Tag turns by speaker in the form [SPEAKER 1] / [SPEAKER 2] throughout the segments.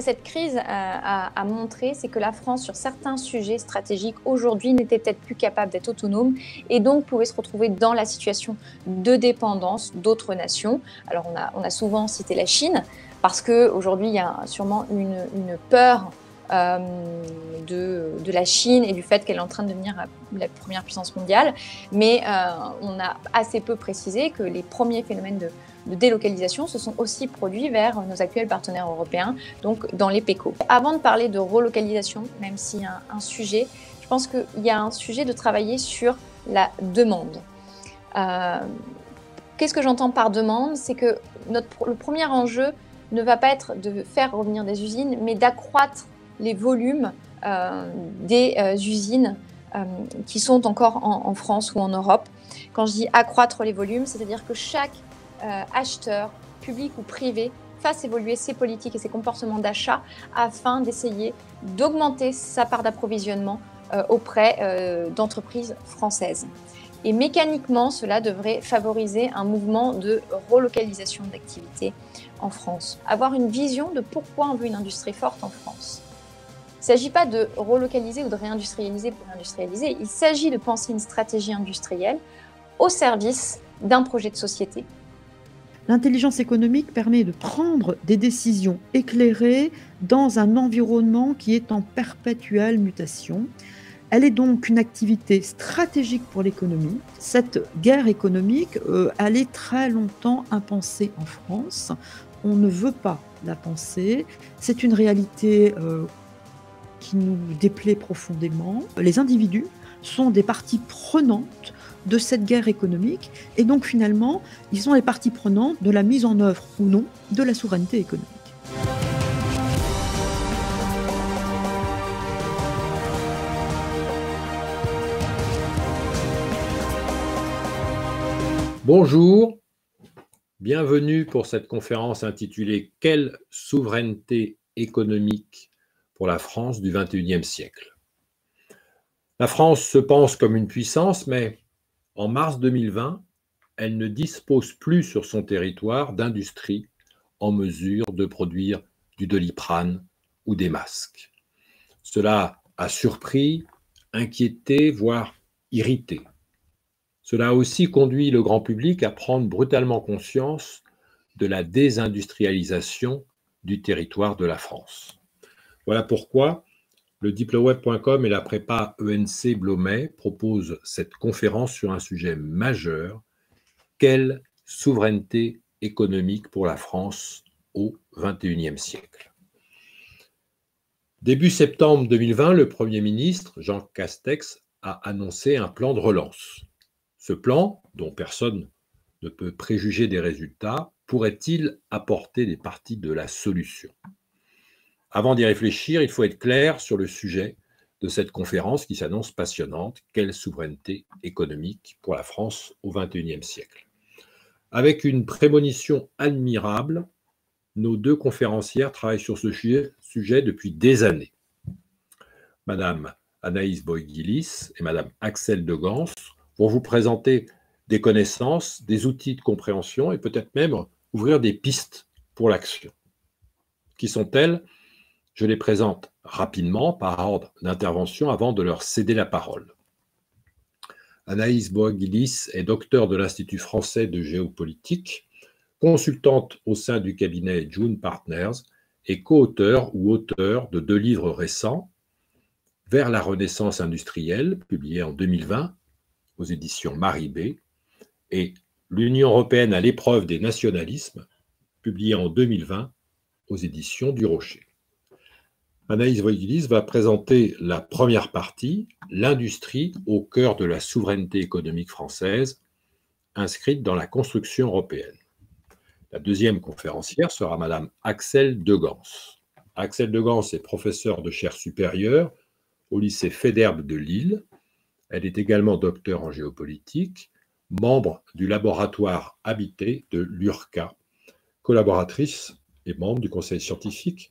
[SPEAKER 1] cette crise euh, a, montré, c'est que la France, sur certains sujets stratégiques, aujourd'hui n'était peut-être plus capable d'être autonome et donc pouvait se retrouver dans la situation de dépendance d'autres nations. Alors on a, souvent cité la Chine, parce qu'aujourd'hui, il y a sûrement une, peur euh, de, la Chine et du fait qu'elle est en train de devenir euh, la première puissance mondiale. Mais on a assez peu précisé que les premiers phénomènes de, de délocalisation se sont aussi produits vers nos actuels partenaires européens, donc dans les PECO. Avant de parler de relocalisation, même si un, un sujet, je pense qu'il y a un sujet de travailler sur la demande. Euh, qu'est-ce que j'entends par demande C'est que notre, le premier enjeu ne va pas être de faire revenir des usines, mais d'accroître les volumes euh, des euh, usines qui sont encore en, en France ou en Europe. Quand je dis accroître les volumes, c'est-à-dire que chaque euh, acheteurs, publics ou privés, fasse évoluer ses politiques et ses comportements d'achat afin d'essayer d'augmenter sa part d'approvisionnement euh, auprès euh, d'entreprises françaises. Et mécaniquement, cela devrait favoriser un mouvement de relocalisation d'activités en France. Avoir une vision de pourquoi on veut une industrie forte en France. Il ne s'agit pas de relocaliser ou de réindustrialiser pour industrialiser, il s'agit de penser une stratégie industrielle au service d'un projet de société
[SPEAKER 2] L'intelligence économique permet de prendre des décisions éclairées dans un environnement qui est en perpétuelle mutation. Elle est donc une activité stratégique pour l'économie. Cette guerre économique, allait euh, très longtemps impensée en France. On ne veut pas la penser. C'est une réalité euh, qui nous déplaît profondément. Les individus sont des parties prenantes de cette guerre économique. Et donc finalement, ils sont les parties prenantes de la mise en œuvre ou non de la souveraineté économique.
[SPEAKER 3] Bonjour, bienvenue pour cette conférence intitulée Quelle souveraineté économique pour la France du XXIe siècle La France se pense comme une puissance, mais en mars 2020, elle ne dispose plus sur son territoire d'industrie en mesure de produire du doliprane ou des masques. Cela a surpris, inquiété, voire irrité. Cela a aussi conduit le grand public à prendre brutalement conscience de la désindustrialisation du territoire de la France. Voilà pourquoi le diploweb.com et la prépa ENC Blomet proposent cette conférence sur un sujet majeur. Quelle souveraineté économique pour la France au XXIe siècle Début septembre 2020, le Premier ministre, Jean Castex, a annoncé un plan de relance. Ce plan, dont personne ne peut préjuger des résultats, pourrait-il apporter des parties de la solution avant d'y réfléchir, il faut être clair sur le sujet de cette conférence qui s'annonce passionnante, quelle souveraineté économique pour la France au XXIe siècle. Avec une prémonition admirable, nos deux conférencières travaillent sur ce sujet depuis des années. Madame Anaïs Boyguilis et Madame Axel de Gans vont vous présenter des connaissances, des outils de compréhension et peut-être même ouvrir des pistes pour l'action. Qui sont-elles je les présente rapidement par ordre d'intervention avant de leur céder la parole. Anaïs Boagilis est docteur de l'Institut français de géopolitique, consultante au sein du cabinet June Partners et co-auteur ou auteur de deux livres récents, Vers la Renaissance industrielle, publié en 2020 aux éditions Marie B, et L'Union européenne à l'épreuve des nationalismes, publié en 2020 aux éditions du Rocher. Anaïs Voigilis va présenter la première partie, l'industrie au cœur de la souveraineté économique française, inscrite dans la construction européenne. La deuxième conférencière sera Madame Axel De Gans. Axel De est professeur de chaire supérieure au lycée Féderbe de Lille. Elle est également docteur en géopolitique, membre du laboratoire habité de l'URCA, collaboratrice et membre du conseil scientifique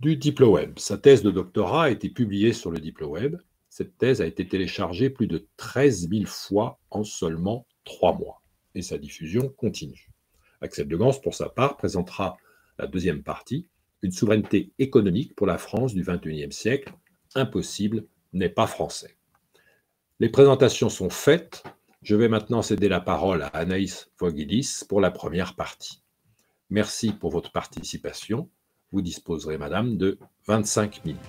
[SPEAKER 3] du DiploWeb. Sa thèse de doctorat a été publiée sur le DiploWeb. Cette thèse a été téléchargée plus de 13 000 fois en seulement trois mois et sa diffusion continue. Axel de Gans, pour sa part, présentera la deuxième partie, une souveraineté économique pour la France du XXIe siècle, impossible, n'est pas français. Les présentations sont faites. Je vais maintenant céder la parole à Anaïs Vogilis pour la première partie. Merci pour votre participation. Vous disposerez, madame, de 25 minutes.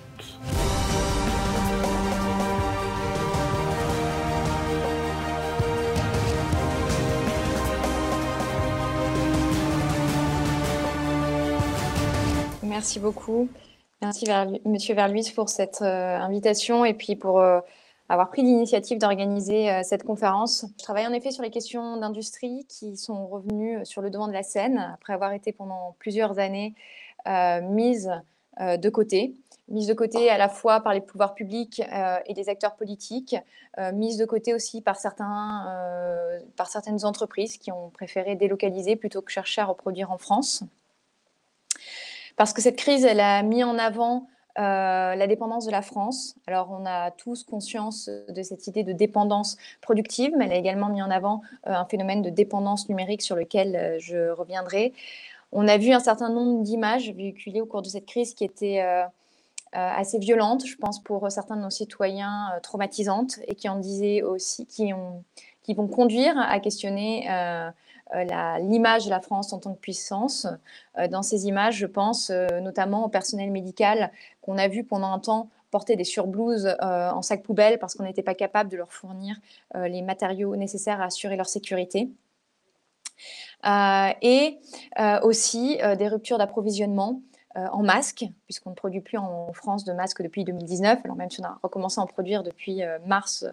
[SPEAKER 1] Merci beaucoup. Merci, Monsieur Verluis, pour cette euh, invitation et puis pour euh, avoir pris l'initiative d'organiser euh, cette conférence. Je travaille en effet sur les questions d'industrie qui sont revenues sur le devant de la scène après avoir été pendant plusieurs années euh, mise euh, de côté mise de côté à la fois par les pouvoirs publics euh, et des acteurs politiques, mise de côté aussi par, certains, par certaines entreprises qui ont préféré délocaliser plutôt que chercher à reproduire en France. Parce que cette crise, elle a mis en avant la dépendance de la France. Alors, on a tous conscience de cette idée de dépendance productive, mais elle a également mis en avant un phénomène de dépendance numérique sur lequel je reviendrai. On a vu un certain nombre d'images véhiculées au cours de cette crise qui étaient euh, euh, assez violentes, je pense, pour certains de nos citoyens euh, traumatisantes et qui en disaient aussi, qui, vont conduire à questionner l'image de la France en tant que puissance. dans ces images, je pense notamment au personnel médical qu'on a vu pendant un temps porter des surblouses en sac poubelle parce qu'on n'était pas capable de leur fournir les matériaux nécessaires à assurer leur sécurité. Euh, et euh, aussi euh, des ruptures d'approvisionnement en masques, puisqu'on ne produit plus en France de masques depuis 2019. Alors même si on a recommencé à en produire depuis mars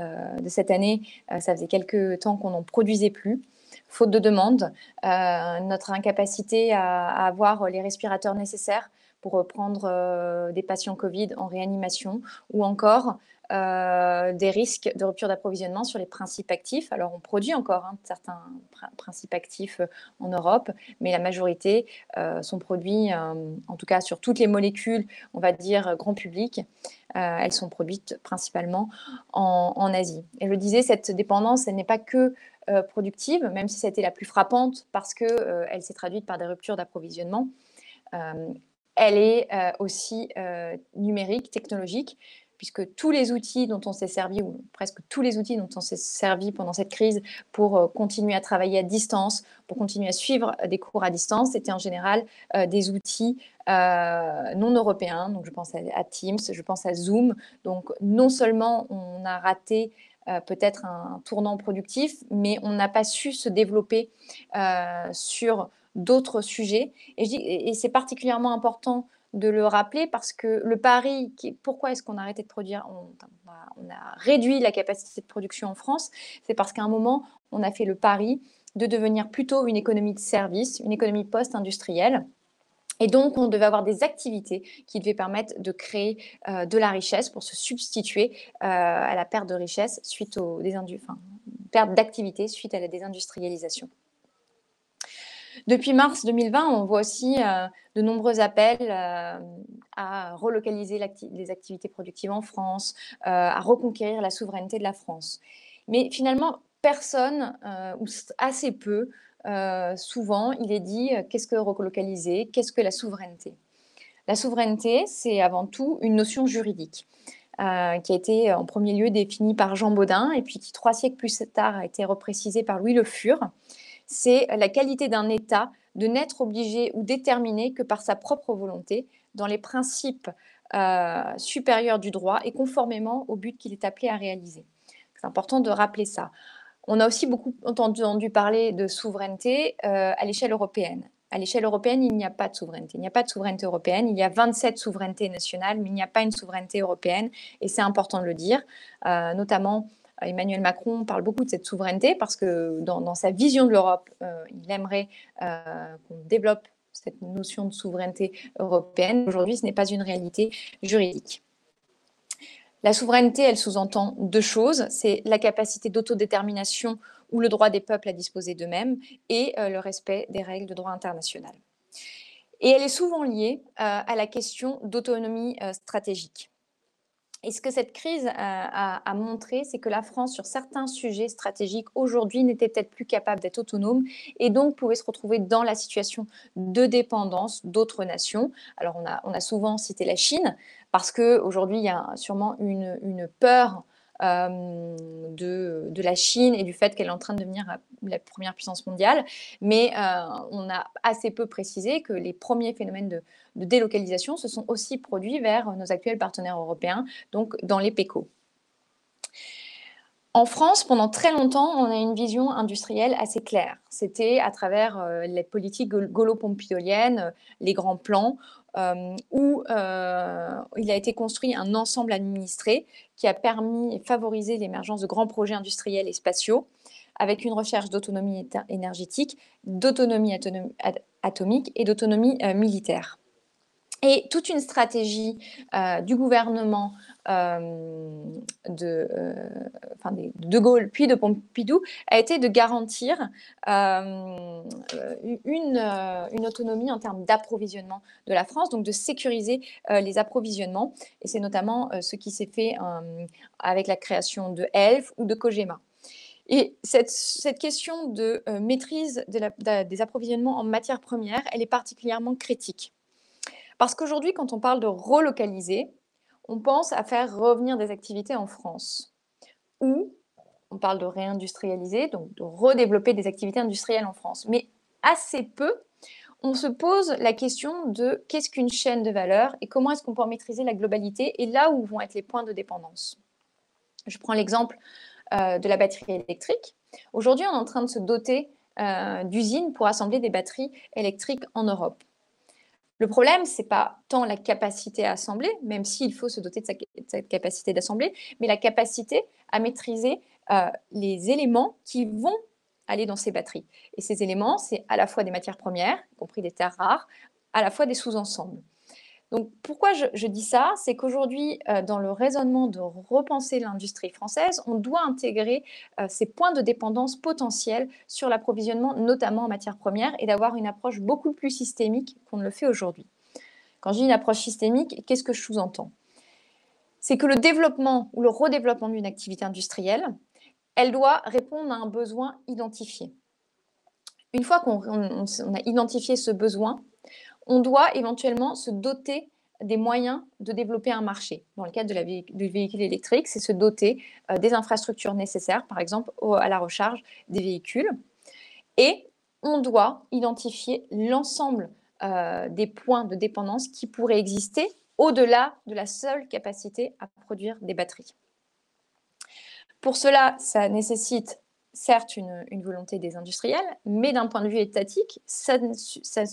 [SPEAKER 1] de cette année, ça faisait quelques temps qu'on n'en produisait plus faute de demande, notre incapacité à, avoir les respirateurs nécessaires pour prendre des patients Covid en réanimation, ou encore euh, des risques de rupture d'approvisionnement sur les principes actifs. Alors on produit encore hein, certains principes actifs euh, en Europe, mais la majorité euh, sont produits, en tout cas sur toutes les molécules, on va dire grand public, elles sont produites principalement en, Asie. Et je le disais, cette dépendance, elle n'est pas que productive, même si c'était la plus frappante parce qu'elle elle s'est traduite par des ruptures d'approvisionnement elle est aussi numérique, technologique puisque tous les outils dont on s'est servi, ou presque tous les outils dont on s'est servi pendant cette crise pour euh, continuer à travailler à distance, pour continuer à suivre euh, des cours à distance, c'était en général euh, des outils non européens. Donc je pense à, Teams, je pense à Zoom. Donc non seulement on a raté peut-être un tournant productif, mais on n'a pas su se développer sur d'autres sujets. Et, et c'est particulièrement important de le rappeler parce que le pari, pourquoi est-ce qu'on a arrêté de produire on, a, réduit la capacité de production en France, c'est parce qu'à un moment, on a fait le pari de devenir plutôt une économie de service, une économie post-industrielle. Et donc, on devait avoir des activités qui devaient permettre de créer euh, de la richesse pour se substituer euh, à la perte de richesse suite perte d'activité suite à la désindustrialisation. Depuis mars 2020, on voit aussi euh, de nombreux appels euh, à relocaliser les activités productives en France, euh, à reconquérir la souveraineté de la France. Mais finalement, personne, ou assez peu, souvent, il est dit qu'est-ce que relocaliser, qu'est-ce que la souveraineté La souveraineté, c'est avant tout une notion juridique. qui a été en premier lieu définie par Jean Baudin et puis qui trois siècles plus tard a été reprécisé par Louis Le Fur c'est la qualité d'un État de n'être obligé ou déterminé que par sa propre volonté, dans les principes euh, supérieurs du droit et conformément au but qu'il est appelé à réaliser. C'est important de rappeler ça. On a aussi beaucoup entendu, parler de souveraineté euh, à l'échelle européenne. À l'échelle européenne, il n'y a pas de souveraineté. Il n'y a pas de souveraineté européenne. Il y a 27 souverainetés nationales, mais il n'y a pas une souveraineté européenne. Et c'est important de le dire, euh, notamment euh, Emmanuel Macron parle beaucoup de cette souveraineté parce que dans, sa vision de l'Europe, euh, il aimerait euh, qu'on développe cette notion de souveraineté européenne. Aujourd'hui, ce n'est pas une réalité juridique. La souveraineté, elle sous-entend deux choses. C'est la capacité d'autodétermination ou le droit des peuples à disposer d'eux-mêmes et le respect des règles de droit international. Et elle est souvent liée à la question d'autonomie stratégique. Et ce que cette crise euh, a, montré, c'est que la France, sur certains sujets stratégiques, aujourd'hui n'était peut-être plus capable d'être autonome et donc pouvait se retrouver dans la situation de dépendance d'autres nations. Alors on a, souvent cité la Chine parce qu'aujourd'hui, il y a sûrement une peur euh, de, la Chine et du fait qu'elle est en train de devenir euh, la première puissance mondiale. Mais euh, on a assez peu précisé que les premiers phénomènes de, délocalisation se sont aussi produits vers nos actuels partenaires européens, donc dans les PECO. En France, pendant très longtemps, on a une vision industrielle assez claire. C'était à travers les politiques gaulo-pompidoliennes, les grands plans, euh, où euh, il a été construit un ensemble administré qui a permis et favorisé l'émergence de grands projets industriels et spatiaux avec une recherche d'autonomie énergétique, d'autonomie atomique et d'autonomie euh, militaire et toute une stratégie euh, du gouvernement euh, euh, de, de, Gaulle puis de Pompidou a été de garantir une, une, autonomie en termes d'approvisionnement de la France, donc de sécuriser les approvisionnements. Et c'est notamment ce qui s'est fait avec la création de ELF ou de COGEMA. Et cette, question de maîtrise des approvisionnements en matières premières, elle est particulièrement critique parce qu'aujourd'hui, quand on parle de relocaliser, on pense à faire revenir des activités en France. Ou on parle de réindustrialiser, donc de redévelopper des activités industrielles en France. Mais assez peu, on se pose la question de qu'est-ce qu'une chaîne de valeur et comment est-ce qu'on peut maîtriser la globalité et là où vont être les points de dépendance. Je prends l'exemple euh, de la batterie électrique. Aujourd'hui, on est en train de se doter euh, d'usines pour assembler des batteries électriques en Europe. Le problème, n'est pas tant la capacité à assembler, même s'il faut se doter de, cette capacité d'assembler, mais la capacité à maîtriser euh, les éléments qui vont aller dans ces batteries. Et ces éléments, c'est à la fois des matières premières, y compris des terres rares, à la fois des sous-ensembles. Donc pourquoi je, dis ça C'est qu'aujourd'hui, euh, dans le raisonnement de repenser l'industrie française, on doit intégrer euh, ces points de dépendance potentiels sur l'approvisionnement, notamment en matières premières, et d'avoir une approche beaucoup plus systémique qu'on ne le fait aujourd'hui. Quand je dis une approche systémique, qu'est-ce que je sous-entends C'est que le développement ou le redéveloppement d'une activité industrielle, elle doit répondre à un besoin identifié. Une fois qu'on a identifié ce besoin, on doit éventuellement se doter des moyens de développer un marché. Dans le cadre de la du véhicule électrique, c'est se doter euh, des infrastructures nécessaires, par exemple à la recharge des véhicules. Et on doit identifier l'ensemble euh, des points de dépendance qui pourraient exister au-delà de la seule capacité à produire des batteries. Pour cela, ça nécessite certes une, volonté des industriels, mais d'un point de vue étatique, ça,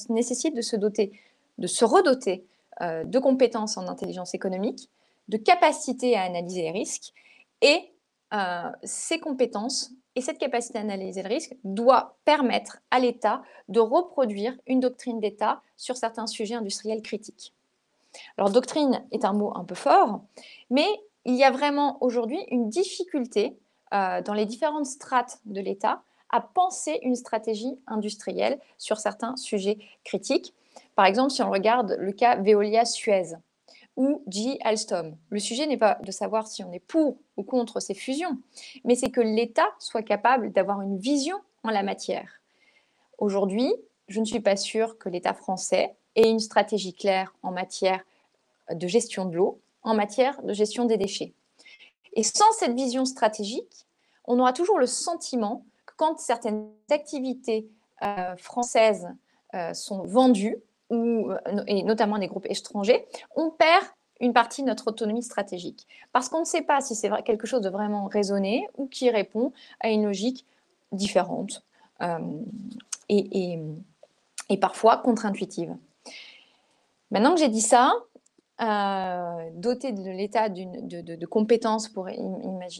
[SPEAKER 1] nécessite de se doter, de se redoter euh, de compétences en intelligence économique, de capacités à analyser les risques, et euh, ces compétences et cette capacité à analyser le risque doit permettre à l'État de reproduire une doctrine d'État sur certains sujets industriels critiques. Alors doctrine est un mot un peu fort, mais il y a vraiment aujourd'hui une difficulté euh, dans les différentes strates de l'État à penser une stratégie industrielle sur certains sujets critiques. Par exemple, si on regarde le cas Veolia-Suez ou G. Alstom, le sujet n'est pas de savoir si on est pour ou contre ces fusions, mais c'est que l'État soit capable d'avoir une vision en la matière. Aujourd'hui, je ne suis pas sûre que l'État français ait une stratégie claire en matière de gestion de l'eau, en matière de gestion des déchets. Et sans cette vision stratégique, on aura toujours le sentiment que quand certaines activités euh, françaises euh, sont vendues, ou, euh, et notamment des groupes étrangers, on perd une partie de notre autonomie stratégique. Parce qu'on ne sait pas si c'est quelque chose de vraiment raisonné ou qui répond à une logique différente et, et parfois contre-intuitive. Maintenant que j'ai dit ça, euh, doté de l'État de, de, compétences pour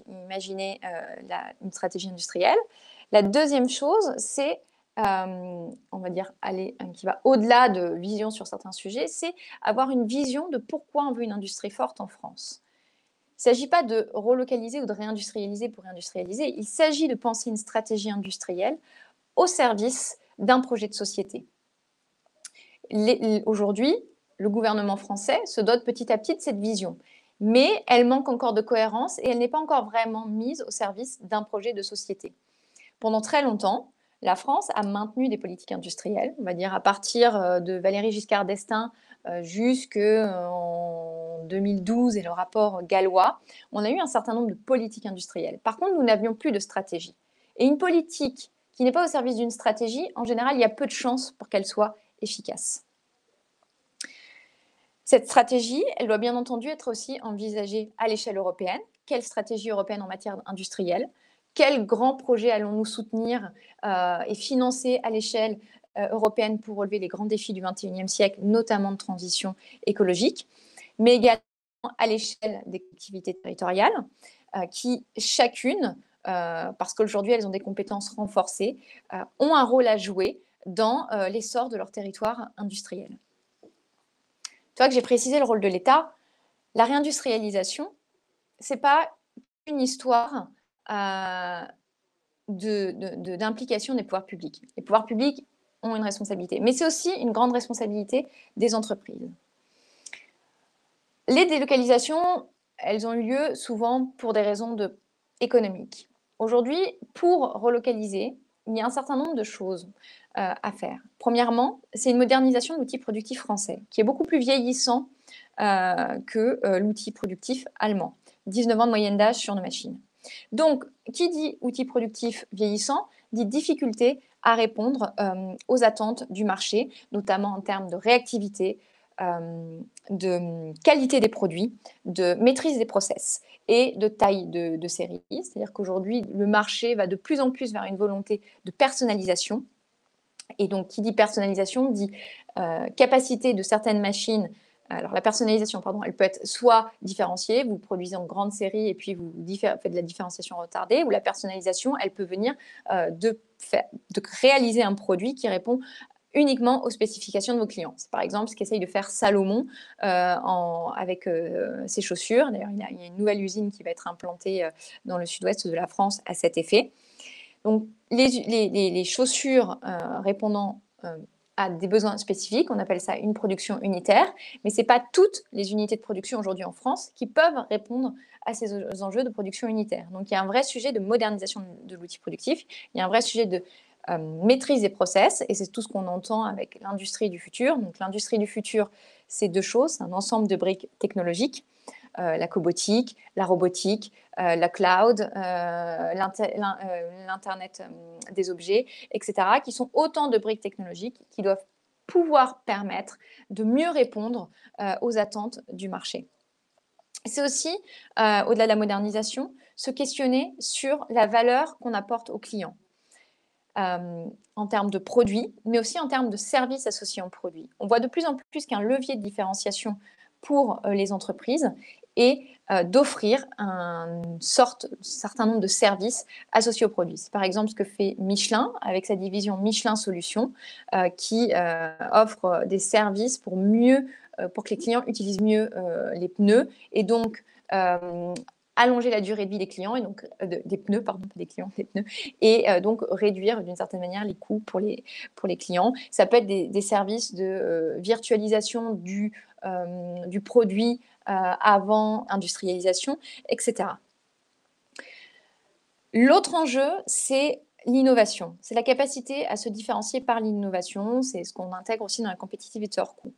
[SPEAKER 1] imaginer euh, une stratégie industrielle. La deuxième chose, c'est, euh, on va dire, aller, qui va au-delà de vision sur certains sujets, c'est avoir une vision de pourquoi on veut une industrie forte en France. Il ne s'agit pas de relocaliser ou de réindustrialiser pour réindustrialiser, il s'agit de penser une stratégie industrielle au service d'un projet de société. Aujourd'hui, le gouvernement français se dote petit à petit de cette vision. Mais elle manque encore de cohérence et elle n'est pas encore vraiment mise au service d'un projet de société. Pendant très longtemps, la France a maintenu des politiques industrielles, on va dire à partir euh, de valérie Giscard d'Estaing euh, jusqu'en euh, 2012 et le rapport gallois, on a eu un certain nombre de politiques industrielles. Par contre, nous n'avions plus de stratégie. Et une politique qui n'est pas au service d'une stratégie, en général, il y a peu de chances pour qu'elle soit efficace. Cette stratégie, elle doit bien entendu être aussi envisagée à l'échelle européenne. Quelle stratégie européenne en matière industrielle Quels grands projets allons-nous soutenir euh, et financer à l'échelle euh, européenne pour relever les grands défis du XXIe siècle, notamment de transition écologique Mais également à l'échelle des collectivités territoriales, euh, qui chacune, parce qu'aujourd'hui elles ont des compétences renforcées, ont un rôle à jouer dans l'essor de leur territoire industriel. Tu vois que j'ai précisé le rôle de l'État. La réindustrialisation, ce n'est pas une histoire euh, d'implication des pouvoirs publics. Les pouvoirs publics ont une responsabilité, mais c'est aussi une grande responsabilité des entreprises. Les délocalisations, elles ont eu lieu souvent pour des raisons économiques. Aujourd'hui, pour relocaliser, il y a un certain nombre de choses. Euh, à faire. Premièrement, c'est une modernisation de l'outil productif français, qui est beaucoup plus vieillissant euh, que euh, l'outil productif allemand. 19 ans de moyenne d'âge sur nos machines. Donc, qui dit outil productif vieillissant, dit difficulté à répondre aux attentes du marché, notamment en termes de réactivité, de qualité des produits, de maîtrise des process et de taille de série. C'est-à-dire qu'aujourd'hui, le marché va de plus en plus vers une volonté de personnalisation et donc, qui dit personnalisation dit euh, capacité de certaines machines. Alors, la personnalisation, pardon, elle peut être soit différenciée, vous produisez en grande série et puis vous faites de la différenciation retardée, ou la personnalisation, elle peut venir euh, de, réaliser un produit qui répond uniquement aux spécifications de vos clients. C'est par exemple ce qu'essaye de faire Salomon euh, avec ses chaussures. D'ailleurs, il, y a une nouvelle usine qui va être implantée dans le sud-ouest de la France à cet effet. Donc, les, chaussures euh, répondant euh, à des besoins spécifiques, on appelle ça une production unitaire, mais ce n'est pas toutes les unités de production aujourd'hui en France qui peuvent répondre à ces enjeux de production unitaire. Donc, il y a un vrai sujet de modernisation de l'outil productif, il y a un vrai sujet de euh, maîtrise des process, et c'est tout ce qu'on entend avec l'industrie du futur. Donc l'industrie du futur, c'est deux choses, un ensemble de briques technologiques. Euh, la cobotique, la robotique, euh, la cloud, euh, l'Internet des objets, etc., qui sont autant de briques technologiques qui doivent pouvoir permettre de mieux répondre aux attentes du marché. C'est aussi, au-delà de la modernisation, se questionner sur la valeur qu'on apporte aux clients. en termes de produits, mais aussi en termes de services associés aux produits. On voit de plus en plus qu'un levier de différenciation pour les entreprises et euh, d'offrir un sorte, certain nombre de services associés aux produits. C'est par exemple ce que fait Michelin avec sa division Michelin Solutions euh, qui euh, offre des services pour mieux, pour que les clients utilisent mieux les pneus et donc allonger la durée de vie des clients et donc des pneus pardon des clients des pneus et donc réduire d'une certaine manière les coûts pour les pour les clients ça peut être des, services de virtualisation du du produit euh, avant industrialisation, etc. L'autre enjeu, c'est l'innovation. C'est la capacité à se différencier par l'innovation. C'est ce qu'on intègre aussi dans la compétitivité hors coût.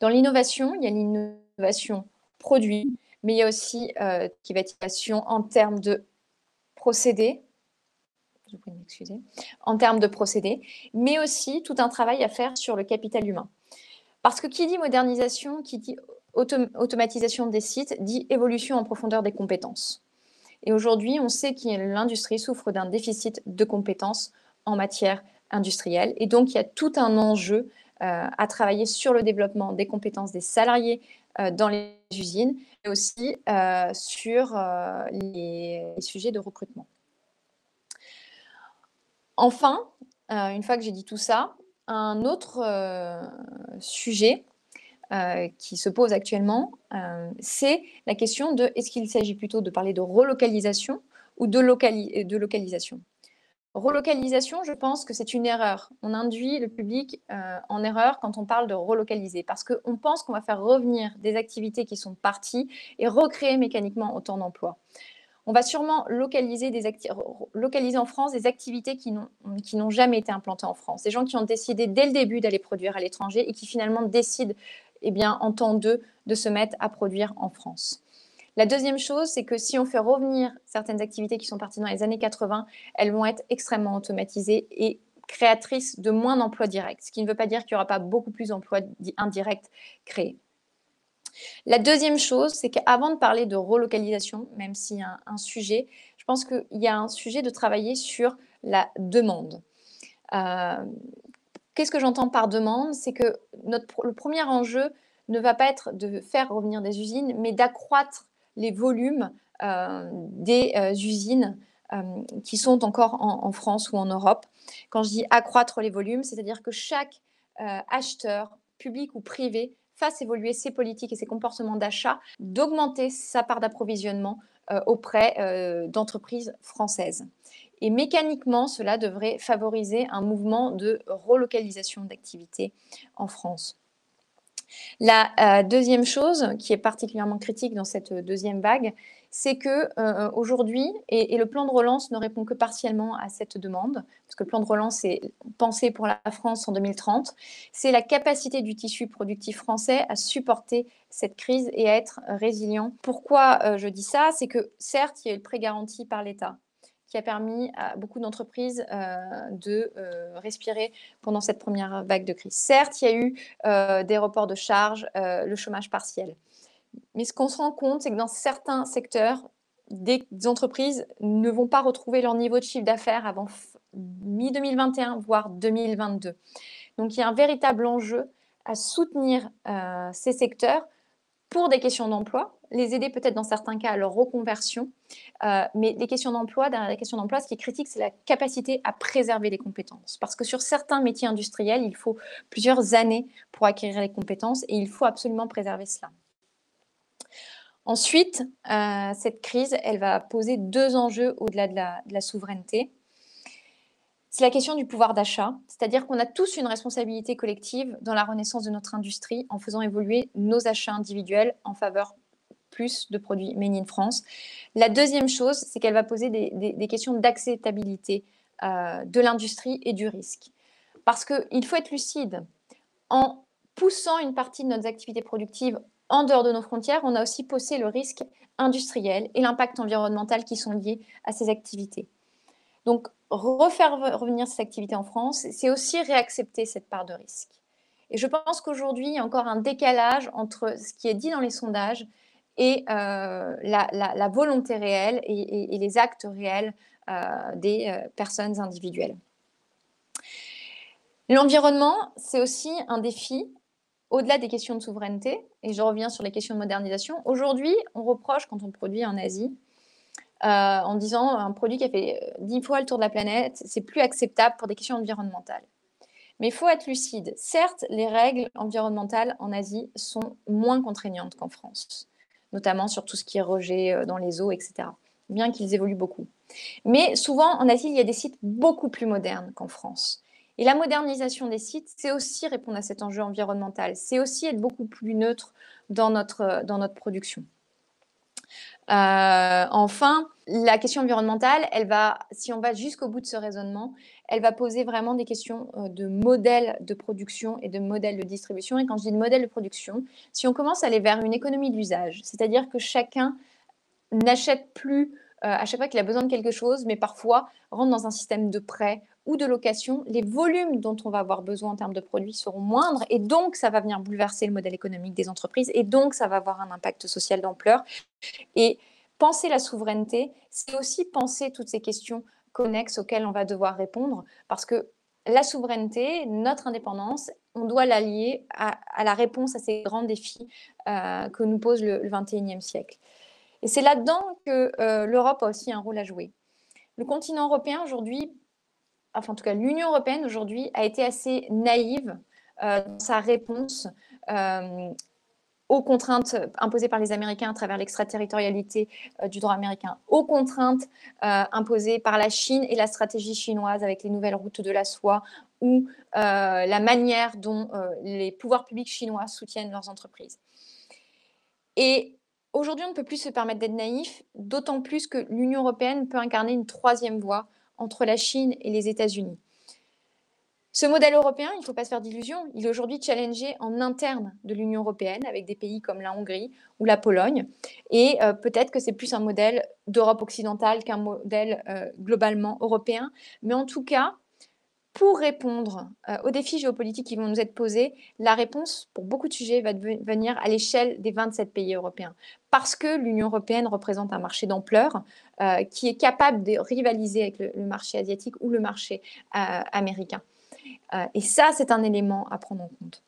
[SPEAKER 1] Dans l'innovation, il y a l'innovation produit, mais il y a aussi euh, qui en termes de procédés. En termes de procédés, mais aussi tout un travail à faire sur le capital humain. Parce que qui dit modernisation, qui dit automatisation des sites dit évolution en profondeur des compétences. Et aujourd'hui, on sait que l'industrie souffre d'un déficit de compétences en matière industrielle. Et donc, il y a tout un enjeu euh, à travailler sur le développement des compétences des salariés euh, dans les usines, et aussi euh, sur les, sujets de recrutement. Enfin, une fois que j'ai dit tout ça, un autre sujet euh, qui se pose actuellement, euh, c'est la question de est-ce qu'il s'agit plutôt de parler de relocalisation ou de, euh, localisation Relocalisation, je pense que c'est une erreur. On induit le public en erreur quand on parle de relocaliser parce qu'on pense qu'on va faire revenir des activités qui sont parties et recréer mécaniquement autant d'emplois. On va sûrement localiser, des localiser en France des activités qui n'ont jamais été implantées en France. Des gens qui ont décidé dès le début d'aller produire à l'étranger et qui finalement décident eh bien, en temps d'eux, de se mettre à produire en France. La deuxième chose, c'est que si on fait revenir certaines activités qui sont parties dans les années 80, elles vont être extrêmement automatisées et créatrices de moins d'emplois directs, ce qui ne veut pas dire qu'il n'y aura pas beaucoup plus d'emplois indirects créés. La deuxième chose, c'est qu'avant de parler de relocalisation, même s'il y a un, sujet, je pense qu'il y a un sujet de travailler sur la demande. Euh, Qu'est-ce que j'entends par demande C'est que notre, le premier enjeu ne va pas être de faire revenir des usines, mais d'accroître les volumes euh, des euh, usines euh, qui sont encore en, France ou en Europe. Quand je dis accroître les volumes, c'est-à-dire que chaque acheteur, public ou privé, fasse évoluer ses politiques et ses comportements d'achat, d'augmenter sa part d'approvisionnement auprès d'entreprises françaises. Et mécaniquement, cela devrait favoriser un mouvement de relocalisation d'activités en France. La euh, deuxième chose qui est particulièrement critique dans cette deuxième vague, c'est que euh, aujourd'hui, et, le plan de relance ne répond que partiellement à cette demande, parce que le plan de relance est pensé pour la France en 2030, c'est la capacité du tissu productif français à supporter cette crise et à être résilient. Pourquoi euh, je dis ça C'est que certes, il y a eu le prêt garanti par l'État, qui a permis à beaucoup d'entreprises euh, de euh, respirer pendant cette première vague de crise. Certes, il y a eu euh, des reports de charges, le chômage partiel. Mais ce qu'on se rend compte, c'est que dans certains secteurs, des entreprises ne vont pas retrouver leur niveau de chiffre d'affaires avant mi-2021, voire 2022. Donc il y a un véritable enjeu à soutenir ces secteurs pour des questions d'emploi, les aider peut-être dans certains cas à leur reconversion, euh, mais les questions d'emploi, derrière les questions d'emploi, ce qui est critique, c'est la capacité à préserver les compétences. Parce que sur certains métiers industriels, il faut plusieurs années pour acquérir les compétences et il faut absolument préserver cela. Ensuite, euh, cette crise, elle va poser deux enjeux au-delà de la, souveraineté c'est la question du pouvoir d'achat, c'est-à-dire qu'on a tous une responsabilité collective dans la renaissance de notre industrie en faisant évoluer nos achats individuels en faveur plus de produits made in France. La deuxième chose, c'est qu'elle va poser des, questions d'acceptabilité euh, de l'industrie et du risque. Parce qu'il faut être lucide, en poussant une partie de nos activités productives en dehors de nos frontières, on a aussi posé le risque industriel et l'impact environnemental qui sont liés à ces activités. Donc, refaire revenir cette activité en France, c'est aussi réaccepter cette part de risque. Et je pense qu'aujourd'hui, il y a encore un décalage entre ce qui est dit dans les sondages et euh, la, volonté réelle et, les actes réels euh, des euh, personnes individuelles. L'environnement, c'est aussi un défi au-delà des questions de souveraineté, et je reviens sur les questions de modernisation. Aujourd'hui, on reproche quand on produit en Asie euh, en disant un produit qui a fait euh, dix fois le tour de la planète, c'est plus acceptable pour des questions environnementales. Mais il faut être lucide. Certes, les règles environnementales en Asie sont moins contraignantes qu'en France, notamment sur tout ce qui est rejet euh, dans les eaux, etc. Bien qu'ils évoluent beaucoup. Mais souvent, en Asie, il y a des sites beaucoup plus modernes qu'en France. Et la modernisation des sites, c'est aussi répondre à cet enjeu environnemental, c'est aussi être beaucoup plus neutre dans notre, dans notre production. enfin, la question environnementale, elle va, si on va jusqu'au bout de ce raisonnement, elle va poser vraiment des questions euh, de modèle de production et de modèle de distribution. Et quand je dis de modèle de production, si on commence à aller vers une économie d'usage, c'est-à-dire que chacun n'achète plus euh, à chaque fois qu'il a besoin de quelque chose, mais parfois rentre dans un système de prêt ou de location, les volumes dont on va avoir besoin en termes de produits seront moindres et donc ça va venir bouleverser le modèle économique des entreprises et donc ça va avoir un impact social d'ampleur. Et Penser la souveraineté, c'est aussi penser toutes ces questions connexes auxquelles on va devoir répondre, parce que la souveraineté, notre indépendance, on doit l'allier à, à, la réponse à ces grands défis euh, que nous pose le, XXIe 21e siècle. Et c'est là-dedans que euh, l'Europe a aussi un rôle à jouer. Le continent européen aujourd'hui, enfin en tout cas l'Union européenne aujourd'hui, a été assez naïve euh, dans sa réponse aux contraintes imposées par les Américains à travers l'extraterritorialité euh, du droit américain, aux contraintes euh, imposées par la Chine et la stratégie chinoise avec les nouvelles routes de la soie ou euh, la manière dont les pouvoirs publics chinois soutiennent leurs entreprises. Et aujourd'hui, on ne peut plus se permettre d'être naïf, d'autant plus que l'Union européenne peut incarner une troisième voie entre la Chine et les États-Unis. Ce modèle européen, il ne faut pas se faire d'illusions, il est aujourd'hui challengé en interne de l'Union européenne avec des pays comme la Hongrie ou la Pologne. Et euh, peut-être que c'est plus un modèle d'Europe occidentale qu'un modèle euh, globalement européen. Mais en tout cas, pour répondre euh, aux défis géopolitiques qui vont nous être posés, la réponse pour beaucoup de sujets va venir à l'échelle des 27 pays européens. Parce que l'Union européenne représente un marché d'ampleur qui est capable de rivaliser avec le, marché asiatique ou le marché américain. Euh, et ça, c'est un élément à prendre en compte.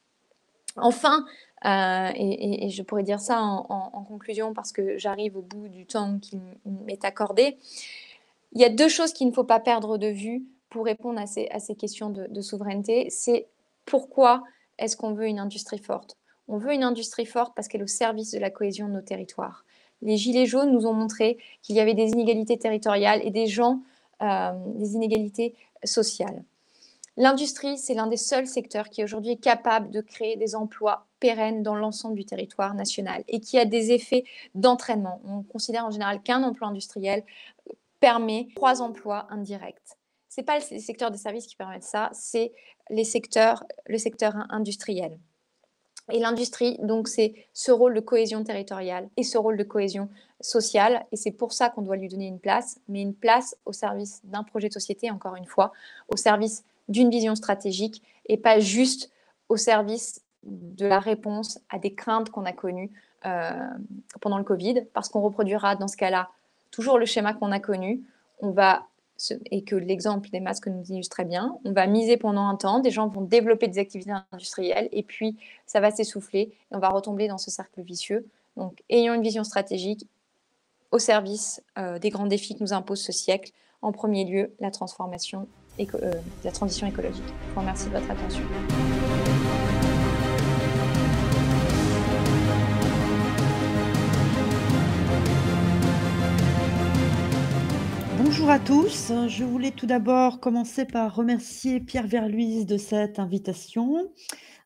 [SPEAKER 1] Enfin, euh, et, je pourrais dire ça en, conclusion parce que j'arrive au bout du temps qui m'est accordé. Il y a deux choses qu'il ne faut pas perdre de vue pour répondre à ces, questions de, souveraineté. C'est pourquoi est-ce qu'on veut une industrie forte On veut une industrie forte parce qu'elle est au service de la cohésion de nos territoires. Les Gilets jaunes nous ont montré qu'il y avait des inégalités territoriales et des gens, euh, des inégalités sociales. L'industrie, c'est l'un des seuls secteurs qui aujourd'hui est capable de créer des emplois pérennes dans l'ensemble du territoire national et qui a des effets d'entraînement. On considère en général qu'un emploi industriel euh, permet trois emplois indirects. Ce n'est pas les secteurs des services qui permettent ça, c'est les secteurs, le secteur industriel. Et l'industrie, donc, c'est ce rôle de cohésion territoriale et ce rôle de cohésion sociale. Et c'est pour ça qu'on doit lui donner une place, mais une place au service d'un projet de société, encore une fois, au service d'une vision stratégique et pas juste au service de la réponse à des craintes qu'on a connues euh, pendant le Covid, parce qu'on reproduira dans ce cas-là toujours le schéma qu'on a connu. On va et que l'exemple des masques nous illustre très bien, on va miser pendant un temps, des gens vont développer des activités industrielles et puis ça va s'essouffler et on va retomber dans ce cercle vicieux. Donc ayons une vision stratégique au service euh, des grands défis que nous impose ce siècle, en premier lieu la transformation de euh, la transition écologique. Je vous remercie de votre attention.
[SPEAKER 2] Bonjour à tous. Je voulais tout d'abord commencer par remercier Pierre Verluise de cette invitation.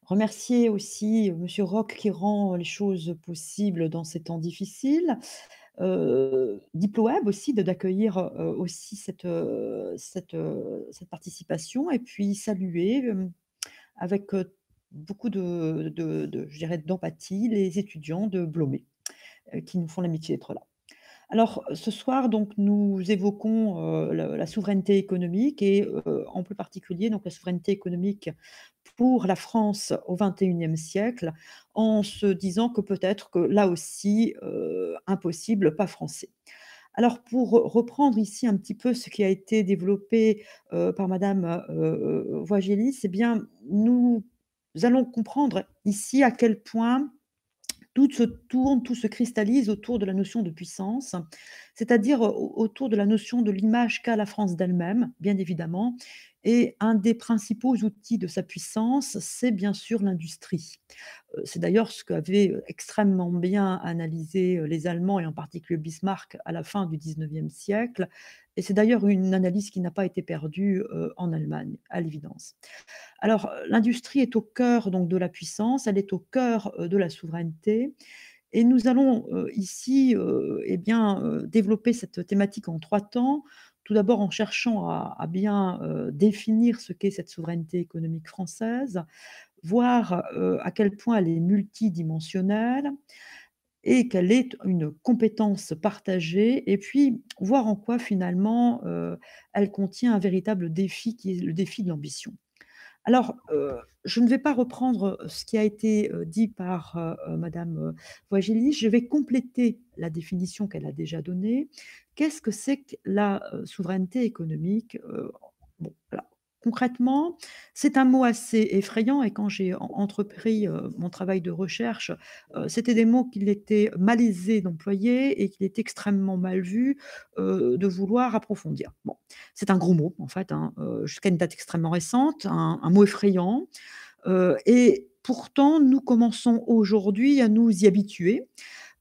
[SPEAKER 2] Remercier aussi euh, M. Roch qui rend les choses possibles dans ces temps difficiles. Euh, euh, aussi d'accueillir aussi cette, euh, euh, cette, participation et puis saluer avec beaucoup de, je dirais d'empathie les étudiants de Blomé qui nous font l'amitié d'être là. Alors, ce soir, donc, nous évoquons euh, la, souveraineté économique et euh, en plus particulier donc, la souveraineté économique pour la France au XXIe siècle, en se disant que peut-être que là aussi, euh, impossible, pas français. Alors pour reprendre ici un petit peu ce qui a été développé par Madame Voigelis, eh bien nous allons comprendre ici à quel point tout se tourne, tout se cristallise autour de la notion de puissance c'est-à-dire euh, autour de la notion de l'image qu'a la France d'elle-même, bien évidemment. Et un des principaux outils de sa puissance, c'est bien sûr l'industrie. Euh, c'est d'ailleurs ce qu'avaient euh, extrêmement bien analysé les Allemands et en particulier Bismarck à la fin du XIXe siècle. Et c'est d'ailleurs une analyse qui n'a pas été perdue en Allemagne, à l'évidence. Alors, l'industrie est au cœur donc de la puissance, elle est au cœur de la souveraineté. Et nous allons ici eh bien, développer cette thématique en trois temps. Tout d'abord en cherchant à bien définir ce qu'est cette souveraineté économique française, voir à quel point elle est multidimensionnelle et qu'elle est une compétence partagée, et puis voir en quoi finalement elle contient un véritable défi qui est le défi de l'ambition. Alors, euh, je ne vais pas reprendre euh, ce qui a été euh, dit par Madame je vais compléter la définition qu'elle a déjà donnée. Qu'est-ce que c'est que la souveraineté économique bon, Concrètement, c'est un mot assez effrayant et quand j'ai entrepris euh, mon travail de recherche, euh, c'était des mots qu'il était malaisé d'employer et qu'il est extrêmement mal vu euh, de vouloir approfondir. Bon, c'est un gros mot en fait, hein, jusqu'à une date extrêmement récente, un mot effrayant. et pourtant, nous commençons aujourd'hui à nous y habituer.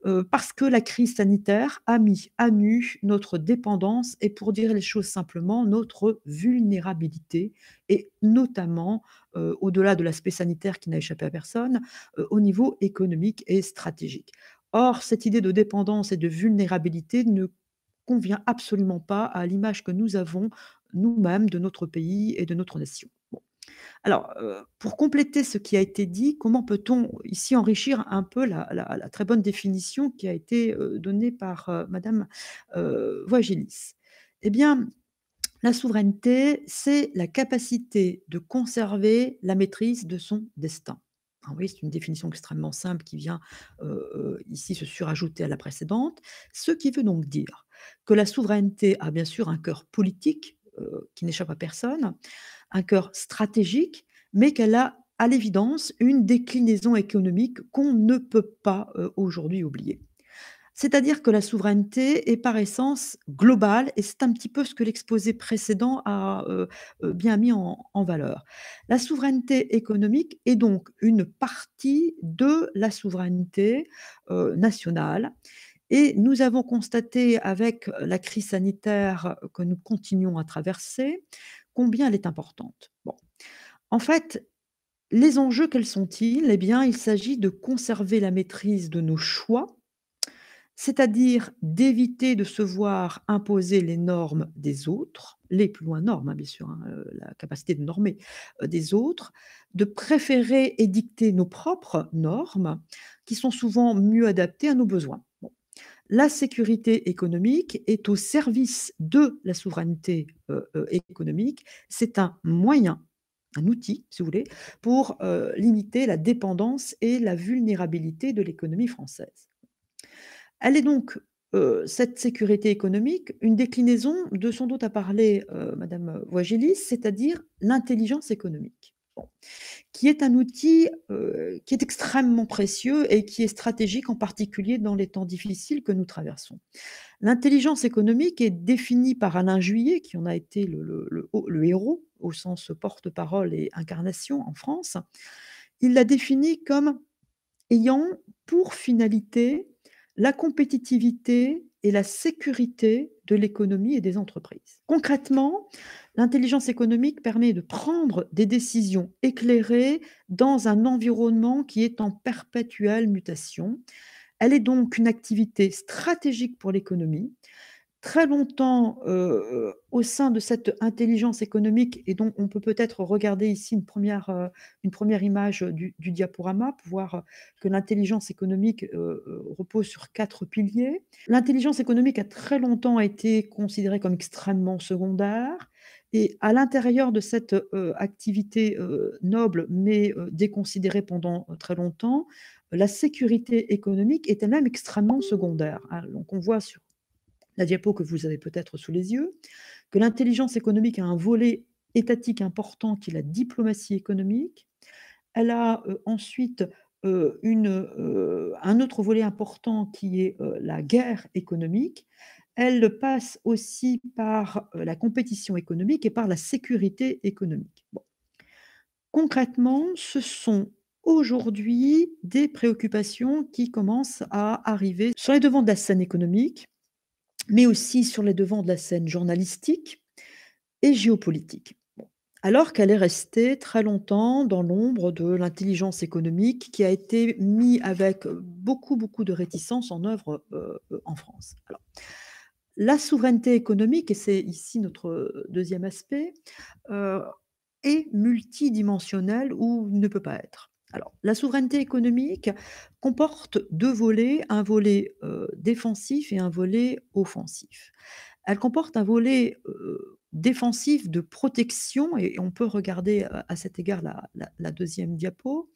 [SPEAKER 2] Euh, parce que la crise sanitaire a mis à nu notre dépendance et pour dire les choses simplement, notre vulnérabilité et notamment euh, au-delà de l'aspect sanitaire qui n'a échappé à personne, euh, au niveau économique et stratégique. Or, cette idée de dépendance et de vulnérabilité ne convient absolument pas à l'image que nous avons nous-mêmes de notre pays et de notre nation. Alors, euh, pour compléter ce qui a été dit, comment peut-on ici enrichir un peu la, très bonne définition qui a été euh, donnée par euh, Madame Voiginis Eh bien, la souveraineté, c'est la capacité de conserver la maîtrise de son destin. Ah oui, c'est une définition extrêmement simple qui vient ici se surajouter à la précédente, ce qui veut donc dire que la souveraineté a bien sûr un cœur politique qui n'échappe à personne, un cœur stratégique, mais qu'elle a à l'évidence une déclinaison économique qu'on ne peut pas euh, aujourd'hui oublier. C'est-à-dire que la souveraineté est par essence globale, et c'est un petit peu ce que l'exposé précédent a euh, euh, bien mis en, valeur. La souveraineté économique est donc une partie de la souveraineté nationale. Et nous avons constaté avec la crise sanitaire que nous continuons à traverser combien elle est importante. Bon. En fait, les enjeux, quels sont-ils Eh bien, il s'agit de conserver la maîtrise de nos choix, c'est-à-dire d'éviter de se voir imposer les normes des autres, les plus loin normes, hein, bien sûr, hein, euh, la capacité de normer euh, des autres, de préférer édicter nos propres normes, qui sont souvent mieux adaptées à nos besoins la sécurité économique est au service de la souveraineté euh, euh, économique. C'est un moyen, un outil, si vous voulez, pour euh, limiter la dépendance et la vulnérabilité de l'économie française. Elle est donc, cette sécurité économique, une déclinaison de son doute à parler, Madame Voigilis, c'est-à-dire l'intelligence économique qui est un outil euh, qui est extrêmement précieux et qui est stratégique, en particulier dans les temps difficiles que nous traversons. L'intelligence économique est définie par Alain Juillet, qui en a été le, le, le héros au sens porte-parole et incarnation en France. Il la définie comme ayant pour finalité la compétitivité et la sécurité de l'économie et des entreprises. Concrètement, L'intelligence économique permet de prendre des décisions éclairées dans un environnement qui est en perpétuelle mutation. Elle est donc une activité stratégique pour l'économie. Très longtemps, euh, au sein de cette intelligence économique, et donc on peut peut-être regarder ici une première, euh, une première image du, diaporama pour voir que l'intelligence économique euh, repose sur quatre piliers. L'intelligence économique a très longtemps été considérée comme extrêmement secondaire. Et à l'intérieur de cette activité noble, mais déconsidérée pendant très longtemps, la sécurité économique est elle-même extrêmement secondaire. Hein. Donc on voit sur la diapo que vous avez peut-être sous les yeux que l'intelligence économique a un volet étatique important qui est la diplomatie économique. Elle a ensuite une, un autre volet important qui est la guerre économique elle le passe aussi par euh, la compétition économique et par la sécurité économique. Concrètement, ce sont aujourd'hui des préoccupations qui commencent à arriver sur les devants de la scène économique, mais aussi sur les devants de la scène journalistique et géopolitique. Alors qu'elle est restée très longtemps dans l'ombre de l'intelligence économique qui a été mise avec beaucoup, beaucoup de réticence en œuvre euh, euh, en France. Alors, la souveraineté économique, et c'est ici notre euh, deuxième aspect, euh, est multidimensionnelle ou ne peut pas être. Alors, la souveraineté économique comporte deux volets, un volet euh, défensif et un volet offensif. Elle comporte un volet défensif de protection, et on peut regarder à, cet égard la, deuxième diapo,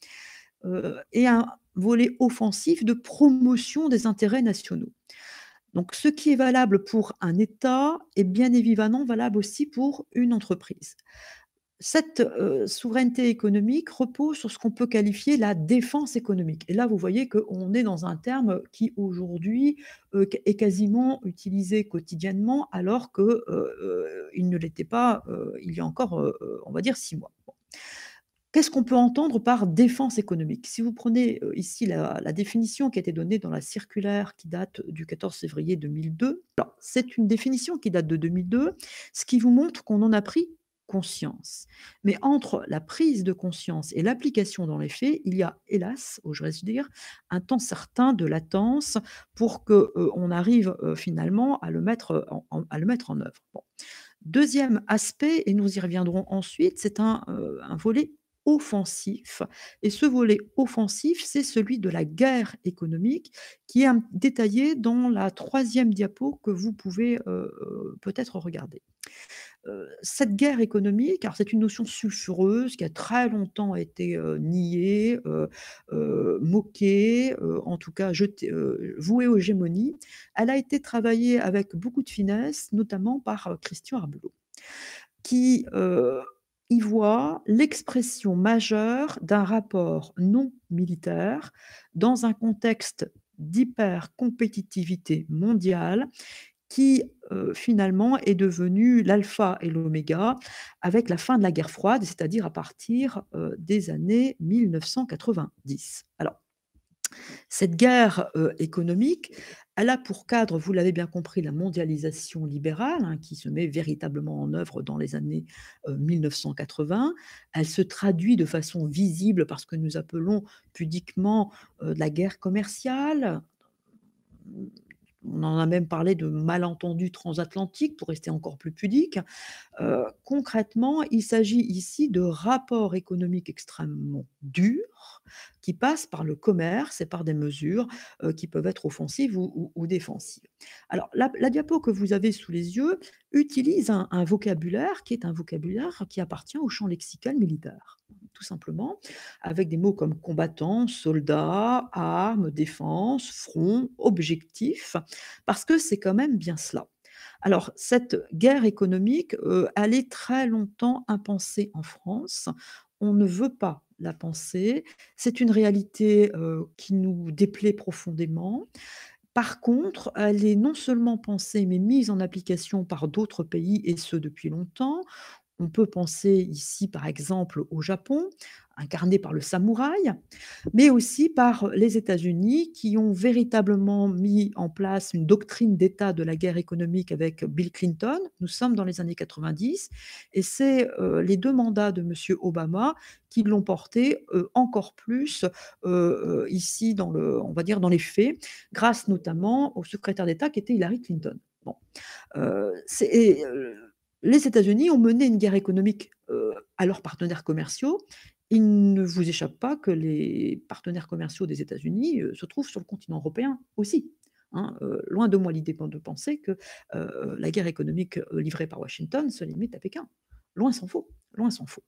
[SPEAKER 2] et un volet offensif de promotion des intérêts nationaux. Donc, ce qui est valable pour un État est bien évidemment valable aussi pour une entreprise. Cette euh, souveraineté économique repose sur ce qu'on peut qualifier la défense économique. Et là, vous voyez qu'on est dans un terme qui aujourd'hui euh, est quasiment utilisé quotidiennement, alors qu'il euh, ne l'était pas il y a encore, on va dire, six mois. Qu'est-ce qu'on peut entendre par défense économique Si vous prenez euh, ici la, définition qui a été donnée dans la circulaire qui date du 14 février 2002, c'est une définition qui date de 2002, ce qui vous montre qu'on en a pris conscience. Mais entre la prise de conscience et l'application dans les faits, il y a, hélas, oserais-je dire, un temps certain de latence pour qu'on euh, on arrive euh, finalement à le, mettre en, à le mettre en œuvre. Deuxième aspect, et nous y reviendrons ensuite, c'est un, un volet offensif. Et ce volet offensif, c'est celui de la guerre économique qui est détaillé dans la troisième diapo que vous pouvez euh, euh, peut-être regarder. Euh, cette guerre économique, car c'est une notion sulfureuse qui a très longtemps été niée, moquée, en tout cas jetée, vouée aux gémonies, elle a été travaillée avec beaucoup de finesse, notamment par Christian Arbelot, qui voit l'expression majeure d'un rapport non militaire dans un contexte d'hyper-compétitivité mondiale qui euh, finalement est devenu l'alpha et l'oméga avec la fin de la guerre froide, c'est-à-dire à partir euh, des années 1990. Alors, cette guerre euh, économique elle a pour cadre, vous l'avez bien compris, la mondialisation libérale hein, qui se met véritablement en œuvre dans les années 1980. Elle se traduit de façon visible par ce que nous appelons pudiquement la guerre commerciale, on en a même parlé de malentendus transatlantique, pour rester encore plus pudique. Euh, concrètement, il s'agit ici de rapports économiques extrêmement durs qui passent par le commerce et par des mesures euh, qui peuvent être offensives ou, défensives. Alors, la, diapo que vous avez sous les yeux utilise un vocabulaire qui est un vocabulaire qui appartient au champ lexical militaire tout simplement, avec des mots comme combattant, soldat, arme, défense, front, objectif, parce que c'est quand même bien cela. Alors, cette guerre économique, euh, elle est très longtemps impensée en France. On ne veut pas la penser. C'est une réalité euh, qui nous déplaît profondément. Par contre, elle est non seulement pensée, mais mise en application par d'autres pays, et ce depuis longtemps. On peut penser ici, par exemple, au Japon, incarné par le samouraï, mais aussi par les États-Unis qui ont véritablement mis en place une doctrine d'État de la guerre économique avec Bill Clinton. Nous sommes dans les années 90 et c'est euh, les deux mandats de M. Obama qui l'ont porté euh, encore plus euh, ici dans le, on va dire dans les faits, grâce notamment au secrétaire d'État qui était Hillary Clinton. Bon, c'est les États-Unis ont mené une guerre économique euh, à leurs partenaires commerciaux. Il ne vous échappe pas que les partenaires commerciaux des États-Unis euh, se trouvent sur le continent européen aussi. Hein, euh, loin de moi l'idée de penser que la guerre économique livrée par Washington se limite à Pékin. Loin s'en faut. Loin s'en faut.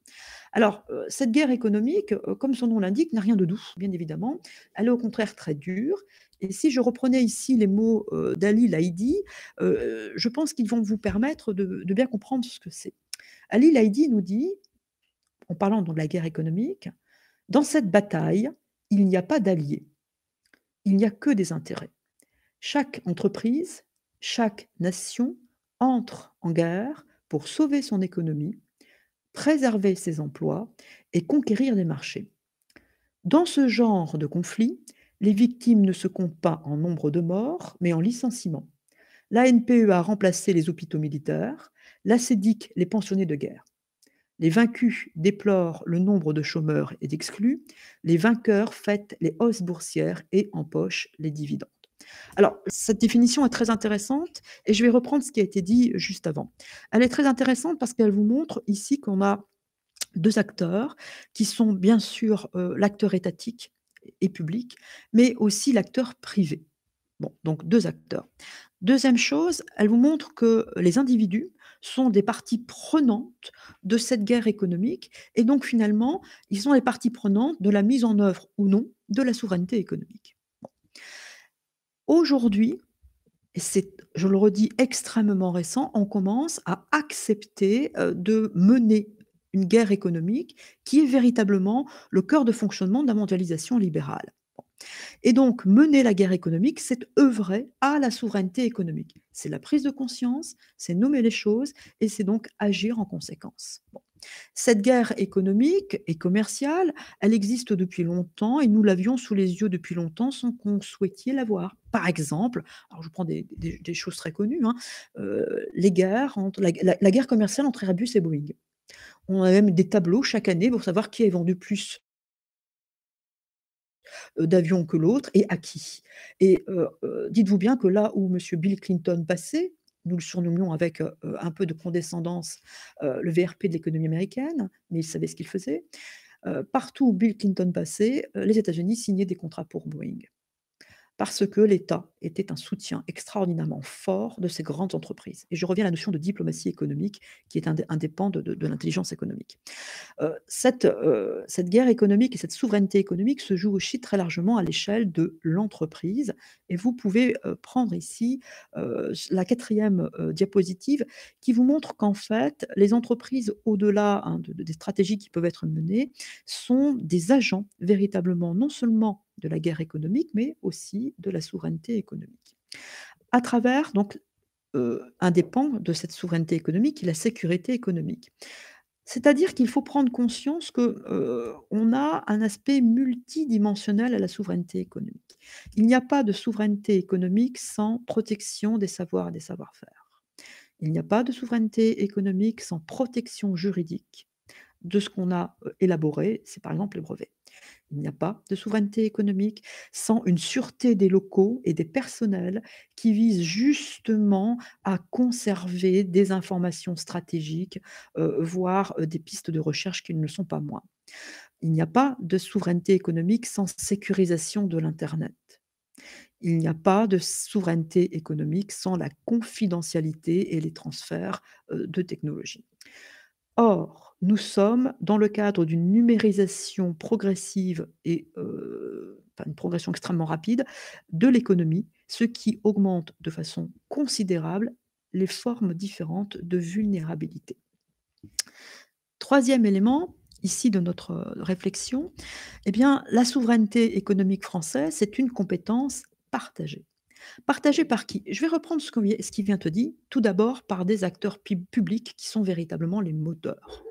[SPEAKER 2] Alors, euh, cette guerre économique, euh, comme son nom l'indique, n'a rien de doux, bien évidemment. Elle est au contraire très dure. Et si je reprenais ici les mots euh, d'Ali Laïdi, je pense qu'ils vont vous permettre de, de bien comprendre ce que c'est. Ali Laïdi nous dit, en parlant de la guerre économique, dans cette bataille, il n'y a pas d'alliés. Il n'y a que des intérêts. Chaque entreprise, chaque nation entre en guerre pour sauver son économie, préserver ses emplois et conquérir des marchés. Dans ce genre de conflit, les victimes ne se comptent pas en nombre de morts, mais en licenciements. La NPE a remplacé les hôpitaux militaires, la CEDIC les pensionnés de guerre. Les vaincus déplorent le nombre de chômeurs et d'exclus, les vainqueurs fêtent les hausses boursières et empochent les dividendes. Alors, cette définition est très intéressante et je vais reprendre ce qui a été dit juste avant. Elle est très intéressante parce qu'elle vous montre ici qu'on a deux acteurs qui sont bien sûr euh, l'acteur étatique et public, mais aussi l'acteur privé. Bon, donc deux acteurs. Deuxième chose, elle vous montre que les individus sont des parties prenantes de cette guerre économique et donc finalement, ils sont les parties prenantes de la mise en œuvre ou non de la souveraineté économique. Aujourd'hui, et c'est, je le redis, extrêmement récent, on commence à accepter euh, de mener une guerre économique qui est véritablement le cœur de fonctionnement de la mondialisation libérale. Et donc, mener la guerre économique, c'est œuvrer à la souveraineté économique. C'est la prise de conscience, c'est nommer les choses et c'est donc agir en conséquence. Cette guerre économique et commerciale, elle existe depuis longtemps et nous l'avions sous les yeux depuis longtemps sans qu'on souhaitiez l'avoir. Par exemple, alors je prends des, choses très connues, hein, euh, les guerres la, guerre commerciale entre Airbus et Boeing. On a même des tableaux chaque année pour savoir qui a vendu plus euh, d'avions que l'autre et à qui. Et euh, dites-vous bien que là où M. Bill Clinton passait, nous le surnommions avec un peu de condescendance le VRP de l'économie américaine, mais il savait ce qu'il faisait. partout où Bill Clinton passait, les États-Unis signaient des contrats pour Boeing parce que l'État était un soutien extraordinairement fort de ces grandes entreprises. Et je reviens à la notion de diplomatie économique qui est indépendante de, l'intelligence économique. Euh, euh, cette, guerre économique et cette souveraineté économique se joue aussi très largement à l'échelle de l'entreprise. Et vous pouvez euh, prendre ici la quatrième diapositive qui vous montre qu'en fait, les entreprises, au-delà hein, des stratégies qui peuvent être menées, sont des agents véritablement non seulement de la guerre économique, mais aussi de la souveraineté économique. À travers, donc, euh, indépend de cette souveraineté économique et la sécurité économique. C'est-à-dire qu'il faut prendre conscience que euh, on a un aspect multidimensionnel à la souveraineté économique. Il n'y a pas de souveraineté économique sans protection des savoirs et des savoir-faire. Il n'y a pas de souveraineté économique sans protection juridique de ce qu'on a euh, élaboré, c'est par exemple les brevets. Il n'y a pas de souveraineté économique sans une sûreté des locaux et des personnels qui visent justement à conserver des informations stratégiques, euh, voire euh, des pistes de recherche qui ne le sont pas moins. Il n'y a pas de souveraineté économique sans sécurisation de l'Internet. Il n'y a pas de souveraineté économique sans la confidentialité et les transferts euh, de technologies. Or, nous sommes dans le cadre d'une numérisation progressive et euh, une progression extrêmement rapide de l'économie, ce qui augmente de façon considérable les formes différentes de vulnérabilité. Troisième élément ici de notre euh, réflexion, eh bien, la souveraineté économique française, c'est une compétence partagée. Partagé par qui Je vais reprendre ce, qu'il qui vient te dire. tout d'abord par des acteurs publics qui sont véritablement les moteurs.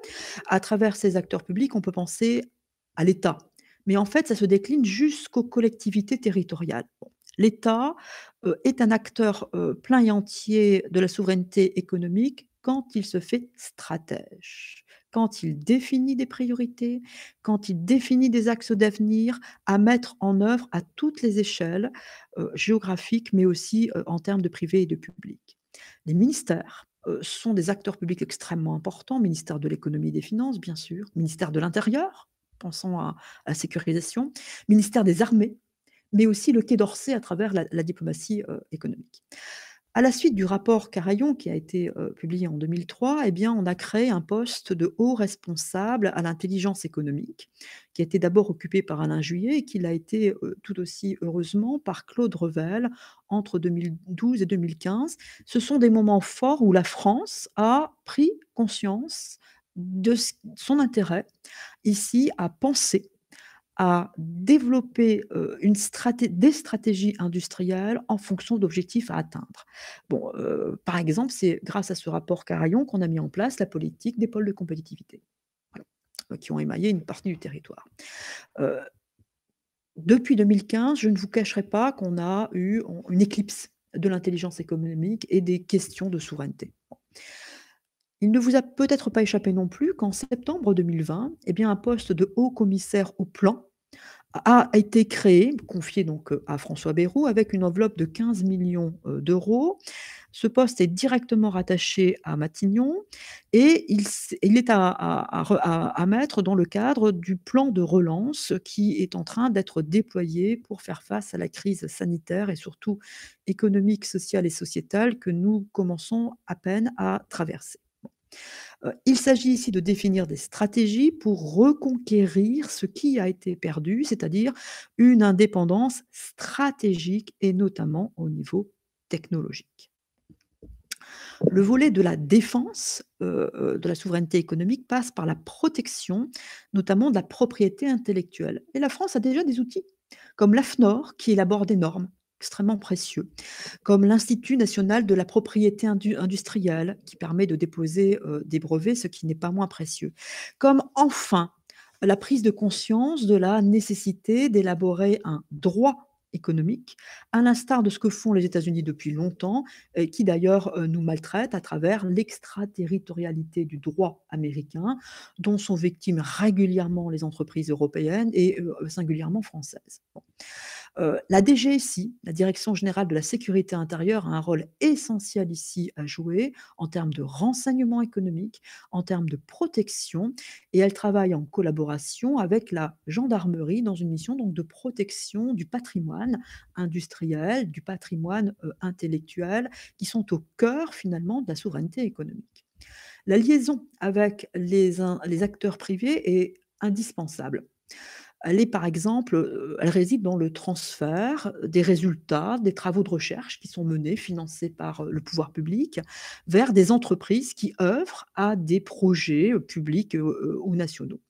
[SPEAKER 2] À travers ces acteurs publics, on peut penser à l'État, mais en fait, ça se décline jusqu'aux collectivités territoriales. L'État euh, est un acteur euh, plein et entier de la souveraineté économique quand il se fait stratège quand il définit des priorités, quand il définit des axes d'avenir à mettre en œuvre à toutes les échelles euh, géographiques, mais aussi euh, en termes de privé et de public. Les ministères euh, sont des acteurs publics extrêmement importants, ministère de l'économie et des finances, bien sûr, ministère de l'Intérieur, pensons à, la sécurisation, ministère des armées, mais aussi le Quai d'Orsay à travers la, la diplomatie économique. À la suite du rapport Carayon qui a été euh, publié en 2003, eh bien, on a créé un poste de haut responsable à l'intelligence économique, qui a été d'abord occupé par Alain Juillet et qui l'a été euh, tout aussi heureusement par Claude Revel entre 2012 et 2015. Ce sont des moments forts où la France a pris conscience de son intérêt ici à penser à développer euh, des stratégies industrielles en fonction d'objectifs à atteindre. Bon, euh, par exemple, c'est grâce à ce rapport Carayon qu'on a mis en place la politique des pôles de compétitivité, euh, qui ont émaillé une partie du territoire. depuis 2015, je ne vous cacherai pas qu'on a eu une éclipse de l'intelligence économique et des questions de souveraineté. Il ne vous a peut-être pas échappé non plus qu'en septembre 2020, eh bien, un poste de haut commissaire au plan a été créé, confié donc euh, à François Bayrou, avec une enveloppe de 15 millions euh, d'euros. Ce poste est directement rattaché à Matignon et il, est à, mettre dans le cadre du plan de relance qui est en train d'être déployé pour faire face à la crise sanitaire et surtout économique, sociale et sociétale que nous commençons à peine à traverser. Euh, il s'agit ici de définir des stratégies pour reconquérir ce qui a été perdu, c'est-à-dire une indépendance stratégique et notamment au niveau technologique. Le volet de la défense euh, euh, de la souveraineté économique passe par la protection, notamment de la propriété intellectuelle. Et la France a déjà des outils, comme l'AFNOR, qui élabore des normes extrêmement précieux, comme l'Institut national de la propriété industrielle, qui permet de déposer euh, des brevets, ce qui n'est pas moins précieux, comme enfin la prise de conscience de la nécessité d'élaborer un droit économique, à l'instar de ce que font les États-Unis depuis longtemps, qui d'ailleurs euh, nous maltraitent à travers l'extraterritorialité du droit américain, dont sont victimes régulièrement les entreprises européennes et euh, singulièrement françaises. Euh, la DGSI, la Direction générale de la sécurité intérieure, a un rôle essentiel ici à jouer en termes de renseignement économique, en termes de protection, et elle travaille en collaboration avec la gendarmerie dans une mission donc de protection du patrimoine industriel, du patrimoine euh, intellectuel, qui sont au cœur finalement de la souveraineté économique. La liaison avec les acteurs privés est indispensable elle par exemple, elle réside dans le transfert des résultats des travaux de recherche qui sont menés, financés par le pouvoir public, vers des entreprises qui œuvrent à des projets publics ou nationaux.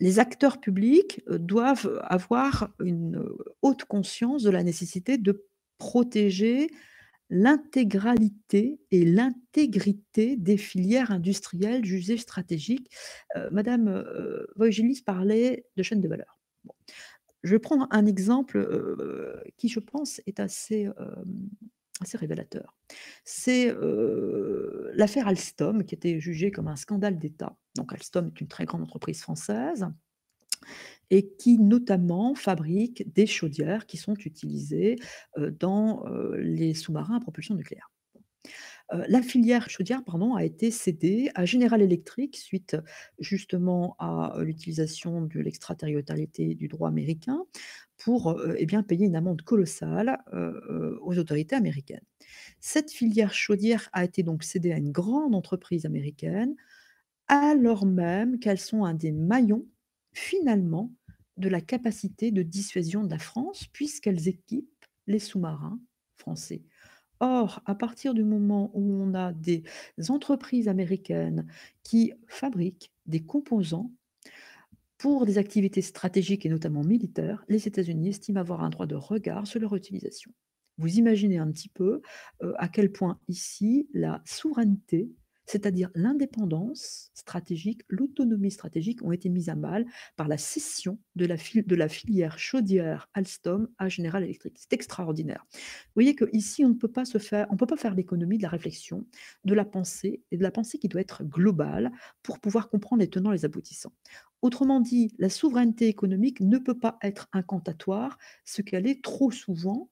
[SPEAKER 2] Les acteurs publics doivent avoir une haute conscience de la nécessité de protéger l'intégralité et l'intégrité des filières industrielles jugées stratégiques. Euh, Madame euh, parlait de chaînes de valeur. Je Je prendre un exemple euh, qui, je pense, est assez, euh, assez révélateur. C'est l'affaire Alstom, qui était jugée comme un scandale d'État. Donc Alstom est une très grande entreprise française et qui notamment fabriquent des chaudières qui sont utilisées euh, dans euh, les sous-marins à propulsion nucléaire. Euh, la filière chaudière pardon, a été cédée à General Electric suite justement à l'utilisation de l'extraterritorialité du droit américain pour eh bien, payer une amende colossale aux autorités américaines. Cette filière chaudière a été donc cédée à une grande entreprise américaine alors même qu'elles sont un des maillons finalement de la capacité de dissuasion de la France, puisqu'elles équipent les sous-marins français. Or, à partir du moment où on a des entreprises américaines qui fabriquent des composants pour des activités stratégiques et notamment militaires, les États-Unis estiment avoir un droit de regard sur leur utilisation. Vous imaginez un petit peu euh, à quel point ici la souveraineté c'est-à-dire l'indépendance stratégique, l'autonomie stratégique, ont été mises à mal par la cession de la, de la filière chaudière-Alstom à General Electric. C'est extraordinaire. Vous voyez qu'ici, on ne peut pas se faire, on peut pas faire l'économie de la réflexion, de la pensée, et de la pensée qui doit être globale pour pouvoir comprendre les tenants et les aboutissants. Autrement dit, la souveraineté économique ne peut pas être incantatoire, ce qu'elle est trop souvent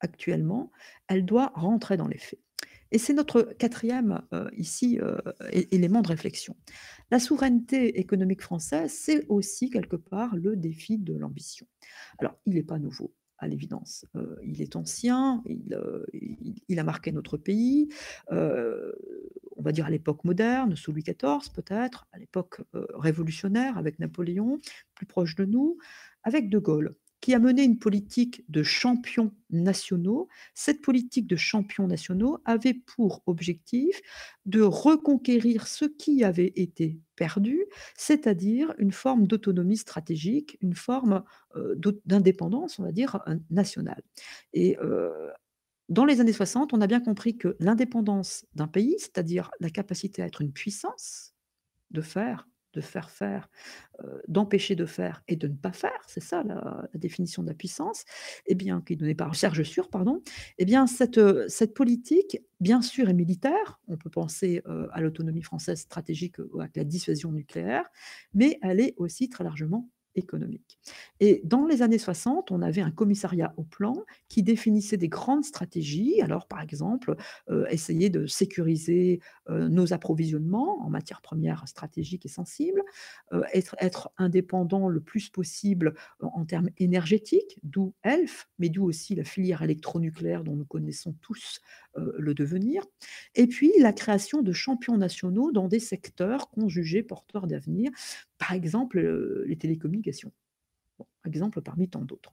[SPEAKER 2] actuellement, elle doit rentrer dans les faits. Et c'est notre quatrième euh, ici euh, élément de réflexion. La souveraineté économique française, c'est aussi quelque part le défi de l'ambition. Alors, il n'est pas nouveau, à l'évidence. Euh, il est ancien, il, a marqué notre pays, on va dire à l'époque moderne, sous Louis XIV peut-être, à l'époque révolutionnaire avec Napoléon, plus proche de nous, avec De Gaulle qui a mené une politique de champions nationaux. Cette politique de champions nationaux avait pour objectif de reconquérir ce qui avait été perdu, c'est-à-dire une forme d'autonomie stratégique, une forme euh, d'indépendance, on va dire, euh, nationale. Et euh, dans les années 60, on a bien compris que l'indépendance d'un pays, c'est-à-dire la capacité à être une puissance, de faire de faire faire, d'empêcher de faire et de ne pas faire, c'est ça la, définition de la puissance, eh bien, qui est donnée par Serge Sûr, pardon, eh bien, cette, cette politique, bien sûr, est militaire, on peut penser à l'autonomie française stratégique ou à la dissuasion nucléaire, mais elle est aussi très largement économique. Et dans les années 60, on avait un commissariat au plan qui définissait des grandes stratégies. Alors, par exemple, euh, essayer de sécuriser euh, nos approvisionnements en matières premières stratégiques et sensibles, euh, être, être, indépendant le plus possible en termes énergétiques, d'où ELF, mais d'où aussi la filière électronucléaire dont nous connaissons tous euh, le devenir. Et puis la création de champions nationaux dans des secteurs conjugés porteurs d'avenir, par exemple euh, les télécommunications. par exemple parmi tant d'autres.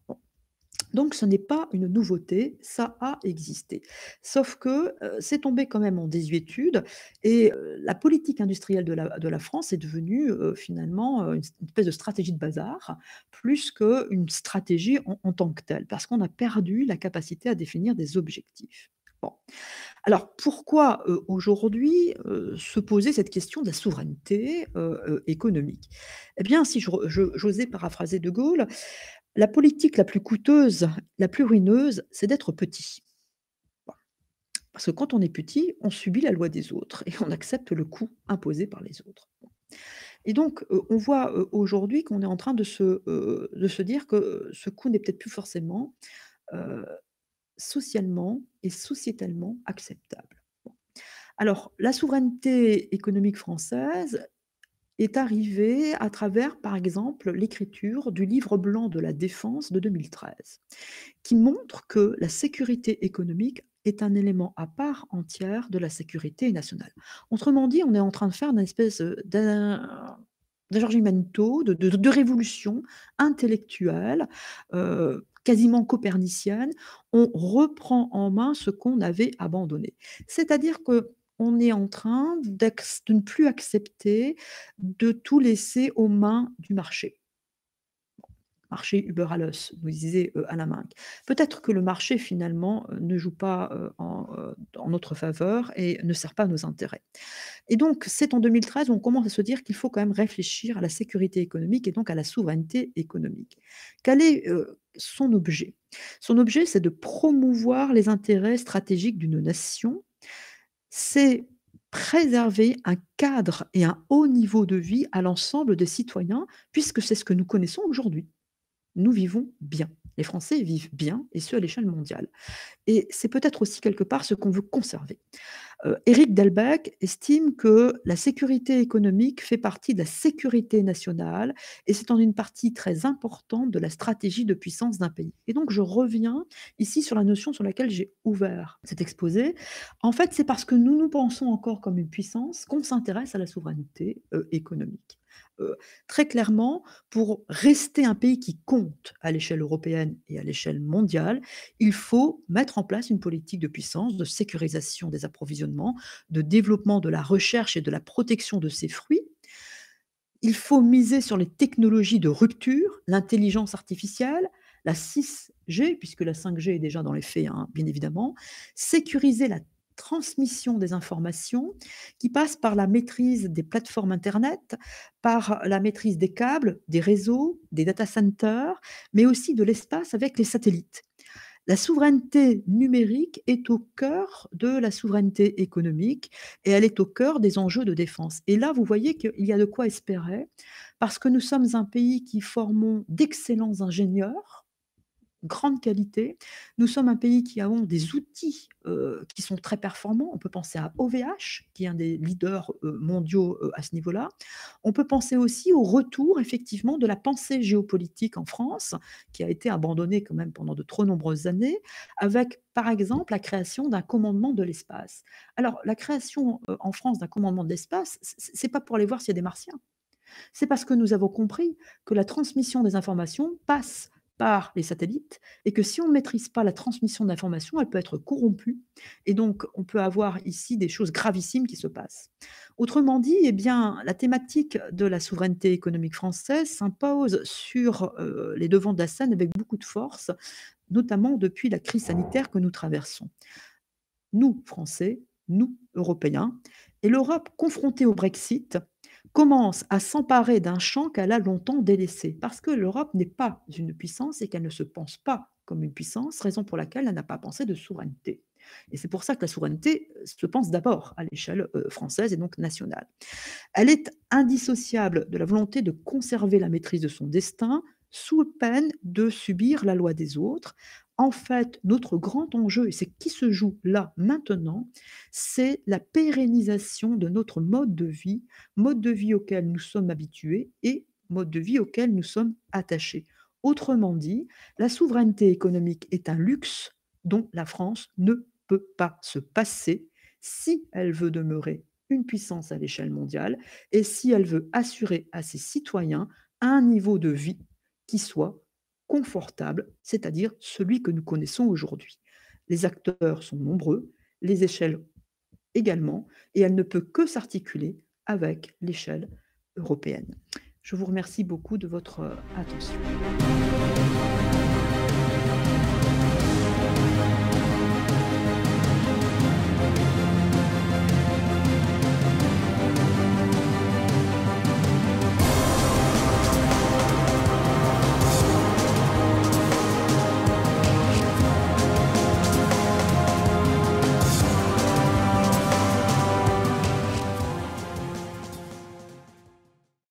[SPEAKER 2] Donc ce n'est pas une nouveauté, ça a existé. Sauf que euh, c'est tombé quand même en désuétude et la politique industrielle de la, France est devenue finalement une, espèce de stratégie de bazar plus qu'une stratégie en tant que telle, parce qu'on a perdu la capacité à définir des objectifs. Alors pourquoi aujourd'hui se poser cette question de la souveraineté économique Eh bien, si j'osais paraphraser De Gaulle, la politique la plus coûteuse, la plus ruineuse, c'est d'être petit. Parce que quand on est petit, on subit la loi des autres et on accepte le coût imposé par les autres. Et donc, on voit aujourd'hui qu'on est en train de se dire que ce coût n'est peut-être plus forcément socialement sociétalement acceptable. Alors, la souveraineté économique française est arrivée à travers, par exemple, l'écriture du livre blanc de la défense de 2013, qui montre que la sécurité économique est un élément à part entière de la sécurité nationale. Autrement dit, on est en train de faire une espèce d'un de, de, de révolution intellectuelle euh, quasiment copernicienne, on reprend en main ce qu'on avait abandonné. C'est-à-dire que on est en train de ne plus accepter de tout laisser aux mains du marché. Marché Uber à l'os, nous disait euh, Alain Peut-être que le marché, finalement, euh, ne joue pas euh, euh, en, notre faveur et ne sert pas nos intérêts. Et donc, c'est en 2013 on commence à se dire qu'il faut quand même réfléchir à la sécurité économique et donc à la souveraineté économique. Quel est, son objet. Son objet, c'est de promouvoir les intérêts stratégiques d'une nation, c'est préserver un cadre et un haut niveau de vie à l'ensemble des citoyens, puisque c'est ce que nous connaissons aujourd'hui. Nous vivons bien. Les Français vivent bien, et ce à l'échelle mondiale. Et c'est peut-être aussi quelque part ce qu'on veut conserver. Eric euh, Delbecq estime que la sécurité économique fait partie de la sécurité nationale et c'est en une partie très importante de la stratégie de puissance d'un pays. Et donc je reviens ici sur la notion sur laquelle j'ai ouvert cet exposé. En fait, c'est parce que nous nous pensons encore comme une puissance qu'on s'intéresse à la souveraineté euh, économique. Euh, très clairement, pour rester un pays qui compte à l'échelle européenne et à l'échelle mondiale, il faut mettre en place une politique de puissance, de sécurisation des approvisionnements de développement de la recherche et de la protection de ses fruits. Il faut miser sur les technologies de rupture, l'intelligence artificielle, la 6G, puisque la 5G est déjà dans les faits, hein, bien évidemment, sécuriser la transmission des informations qui passe par la maîtrise des plateformes Internet, par la maîtrise des câbles, des réseaux, des data centers, mais aussi de l'espace avec les satellites. La souveraineté numérique est au cœur de la souveraineté économique et elle est au cœur des enjeux de défense. Et là, vous voyez qu'il y a de quoi espérer, parce que nous sommes un pays qui formons d'excellents ingénieurs grande qualité. Nous sommes un pays qui avons des outils euh, qui sont très performants. On peut penser à OVH, qui est un des leaders euh, mondiaux euh, à ce niveau-là. On peut penser aussi au retour, effectivement, de la pensée géopolitique en France, qui a été abandonnée quand même pendant de trop nombreuses années, avec par exemple la création d'un commandement de l'espace. Alors, la création en France d'un commandement de l'espace, c'est pas pour aller voir s'il y a des martiens. C'est parce que nous avons compris que la transmission des informations passe par les satellites et que si on ne maîtrise pas la transmission d'informations, elle peut être corrompue et donc on peut avoir ici des choses gravissimes qui se passent. Autrement dit, et eh bien, la thématique de la souveraineté économique française s'impose sur euh, les devants de la scène avec beaucoup de force, notamment depuis la crise sanitaire que nous traversons. Nous, Français, nous, Européens, et l'Europe confrontée au Brexit commence à s'emparer d'un champ qu'elle a longtemps délaissé, parce que l'Europe n'est pas une puissance et qu'elle ne se pense pas comme une puissance, raison pour laquelle elle n'a pas pensé de souveraineté. Et c'est pour ça que la souveraineté euh, se pense d'abord à l'échelle euh, française et donc nationale. Elle est indissociable de la volonté de conserver la maîtrise de son destin, sous peine de subir la loi des autres. En fait, notre grand enjeu, et c'est qui se joue là maintenant, c'est la pérennisation de notre mode de vie, mode de vie auquel nous sommes habitués et mode de vie auquel nous sommes attachés. Autrement dit, la souveraineté économique est un luxe dont la France ne peut pas se passer si elle veut demeurer une puissance à l'échelle mondiale et si elle veut assurer à ses citoyens un niveau de vie qui soit confortable, c'est-à-dire celui que nous connaissons aujourd'hui. Les acteurs sont nombreux, les échelles également, et elle ne peut que s'articuler avec l'échelle européenne. Je vous remercie beaucoup de votre euh, attention.